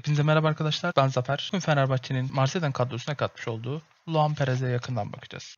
Hepinize merhaba arkadaşlar. Ben Zafer. Bugün Fenerbahçe'nin Marsilya'dan kadrosuna katmış olduğu Luan Perez'e yakından bakacağız.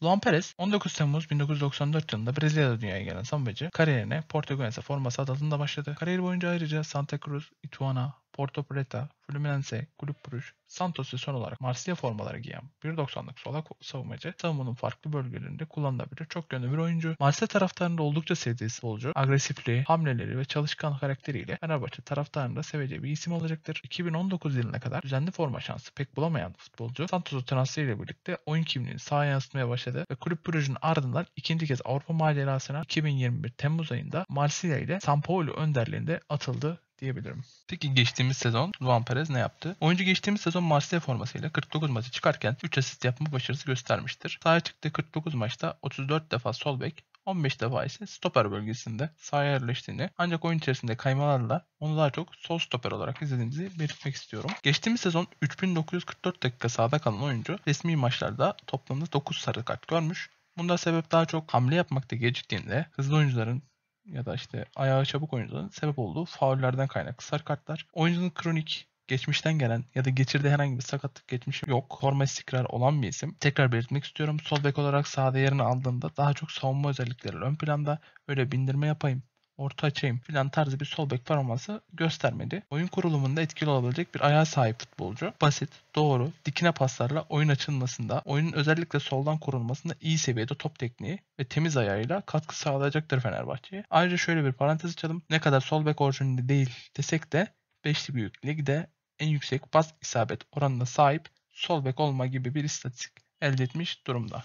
Luan Perez 19 Temmuz 1994 yılında Brezilya'da dünyaya gelen sambacı kariyerine Portuguesa forması adadığında başladı. Kariyer boyunca ayrıca Santa Cruz, Ituana, Porto Preta, Fluminense, Kulüp Brugge, Santos ve son olarak Marsilya formaları giyen 1.90'lık solak savunmacı savunmanın farklı bölgelerinde kullanılabilir çok yönlü bir oyuncu. Marsilya taraftarında oldukça sevdiği futbolcu, agresifliği, hamleleri ve çalışkan karakteriyle Fenerbahçe taraftarında seveceği bir isim olacaktır. 2019 yılına kadar düzenli forma şansı pek bulamayan futbolcu Santos'u transferiyle birlikte oyun kimliğini sağa yansıtmaya başladı ve Kulüp Brugge'nin ardından ikinci kez Avrupa macerasına 2021 Temmuz ayında Marsilya ile Sampaoli önderliğinde atıldı diyebilirim. Peki geçtiğimiz sezon Luan Perez ne yaptı? Oyuncu geçtiğimiz sezon Marseille formasıyla 49 maçı çıkarken 3 asist yapma başarısı göstermiştir. Sahaya çıktığı 49 maçta 34 defa sol bek, 15 defa ise stoper bölgesinde sahaya yerleştiğini ancak oyun içerisinde kaymalarla onu daha çok sol stoper olarak izlediğimizi belirtmek istiyorum. Geçtiğimiz sezon 3944 dakika sahada kalan oyuncu resmi maçlarda toplamda 9 sarı kart görmüş. Bunda sebep daha çok hamle yapmakta geciktiğinde hızlı oyuncuların ya da işte ayağı çabuk oyuncuların sebep olduğu faullerden kaynaklı sarı kartlar. Oyuncunun kronik geçmişten gelen ya da geçirdiği herhangi bir sakatlık geçmişi yok. Forma istikrar olan bir isim. Tekrar belirtmek istiyorum. Sol bek olarak sahada yerini aldığında daha çok savunma özellikleri ön planda. Öyle bindirme yapayım, orta açayım filan tarzı bir sol bek performansı göstermedi. Oyun kurulumunda etkili olabilecek bir ayağa sahip futbolcu. Basit, doğru, dikine paslarla oyun açılmasında, oyunun özellikle soldan korunmasında iyi seviyede top tekniği ve temiz ayağıyla katkı sağlayacaktır Fenerbahçe'ye. Ayrıca şöyle bir parantez açalım. Ne kadar sol bek orijinali değil desek de 5'li büyük ligde en yüksek pas isabet oranına sahip sol bek olma gibi bir istatistik elde etmiş durumda.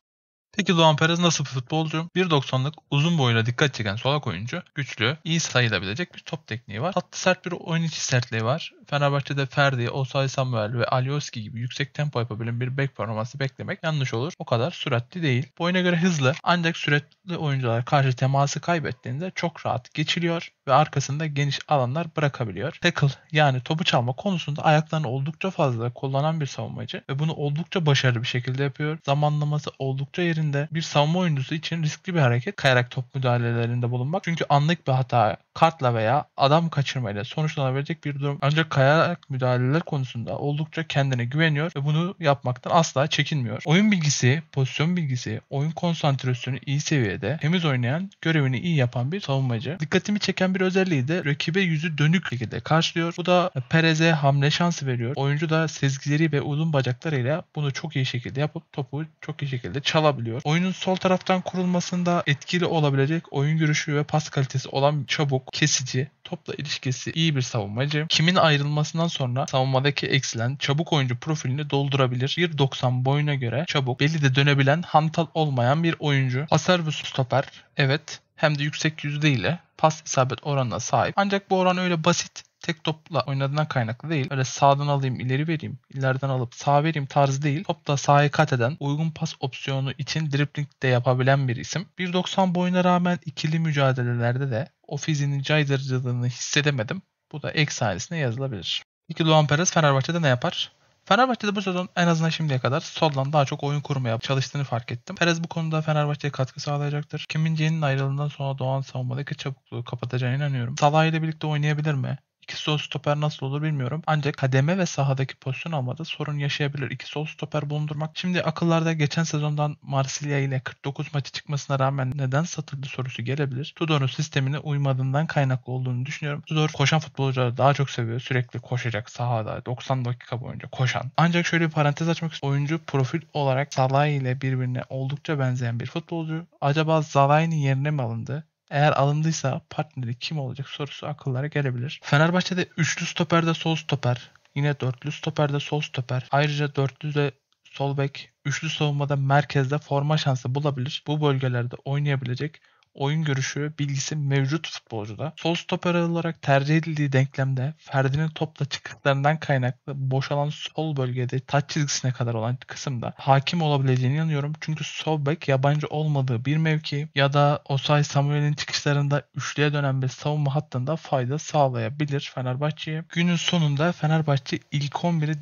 Peki Luan Perez nasıl bir futbolcu? 1.90'lık uzun boyuyla dikkat çeken solak oyuncu. Güçlü, iyi sayılabilecek bir top tekniği var. Tatlı sert bir oyun içi sertliği var Fenerbahçe'de Ferdi, Osay Samuel ve Alioski gibi yüksek tempo yapabilen bir bek performansı beklemek yanlış olur. O kadar süratli değil. Boyuna göre hızlı ancak süratli oyunculara karşı teması kaybettiğinde çok rahat geçiliyor ve arkasında geniş alanlar bırakabiliyor. Tackle yani topu çalma konusunda ayaklarını oldukça fazla kullanan bir savunmacı ve bunu oldukça başarılı bir şekilde yapıyor. Zamanlaması oldukça yerinde bir savunma oyuncusu için riskli bir hareket kayarak top müdahalelerinde bulunmak. Çünkü anlık bir hata kartla veya adam kaçırmayla sonuçlanabilecek bir durum. Ancak kayarak müdahaleler konusunda oldukça kendine güveniyor ve bunu yapmaktan asla çekinmiyor. Oyun bilgisi, pozisyon bilgisi, oyun konsantrasyonu iyi seviyede, temiz oynayan, görevini iyi yapan bir savunmacı. Dikkatimi çeken bir özelliği de rakibe yüzü dönük şekilde karşılıyor. Bu da Perez'e hamle şansı veriyor. Oyuncu da sezgileri ve uzun bacaklarıyla bunu çok iyi şekilde yapıp topu çok iyi şekilde çalabiliyor. Oyunun sol taraftan kurulmasında etkili olabilecek oyun görüşü ve pas kalitesi olan çabuk, kesici, topla ilişkisi iyi bir savunmacı. Kimin ayrılmasından sonra savunmadaki eksilen çabuk oyuncu profilini doldurabilir. 1.90 boyuna göre çabuk, belli de dönebilen, hantal olmayan bir oyuncu. Pasör ve stoper evet hem de yüksek yüzdeyle pas isabet oranına sahip. Ancak bu oran öyle basit tek topla oynadığından kaynaklı değil. Öyle sağdan alayım ileri vereyim, ileriden alıp sağ vereyim tarzı değil. Topla sahaya kat eden, uygun pas opsiyonu için dribbling de yapabilen bir isim. 1.90 boyuna rağmen ikili mücadelelerde de o fiziğinin caydırıcılığını hissedemedim. Bu da ek sayesinde yazılabilir. İki Luan Perez Fenerbahçe'de ne yapar? Fenerbahçe'de bu sezon en azından şimdiye kadar soldan daha çok oyun kurmaya çalıştığını fark ettim. Perez bu konuda Fenerbahçe'ye katkı sağlayacaktır. Kimin Ce'nin ayrılığından sonra doğan savunmadaki çabukluğu kapatacağına inanıyorum. Salah ile birlikte oynayabilir mi? İki sol stoper nasıl olur bilmiyorum. Ancak kademe ve sahadaki pozisyon almada sorun yaşayabilir. İki sol stoper bulundurmak. Şimdi akıllarda geçen sezondan Marsilya ile 49 maçı çıkmasına rağmen neden satıldı sorusu gelebilir. Tudor'un sistemine uymadığından kaynaklı olduğunu düşünüyorum. Tudor koşan futbolcuları daha çok seviyor. Sürekli koşacak sahada 90 dakika boyunca koşan. Ancak şöyle bir parantez açmak istiyorum. Oyuncu profil olarak Salah ile birbirine oldukça benzeyen bir futbolcu. Acaba Zalai'nin yerine mi alındı? Eğer alındıysa partneri kim olacak sorusu akıllara gelebilir. Fenerbahçe'de üçlü stoperde sol stoper, yine dörtlü stoperde sol stoper, ayrıca dörtlü de sol bek, üçlü savunmada merkezde forma şansı bulabilir. Bu bölgelerde oynayabilecek oyun görüşü bilgisi mevcut futbolcuda. Sol stoper olarak tercih edildiği denklemde Ferdi'nin topla çıktıklarından kaynaklı boşalan sol bölgede taç çizgisine kadar olan kısımda hakim olabileceğini inanıyorum. Çünkü sol bek yabancı olmadığı bir mevki ya da Osay Samuel'in çıkışlarında üçlüye dönen bir savunma hattında fayda sağlayabilir Fenerbahçe'ye. Günün sonunda Fenerbahçe ilk 11'i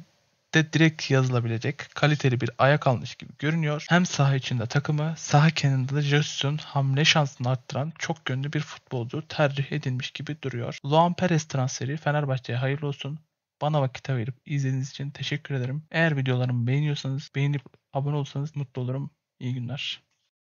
de direkt yazılabilecek kaliteli bir ayak almış gibi görünüyor. Hem saha içinde takımı, saha kenarında Justin hamle şansını arttıran çok gönlü bir futbolcu tercih edilmiş gibi duruyor. Luan Perez transferi Fenerbahçe'ye hayırlı olsun. Bana vakit ayırıp izlediğiniz için teşekkür ederim. Eğer videolarımı beğeniyorsanız beğenip abone olsanız mutlu olurum. İyi günler.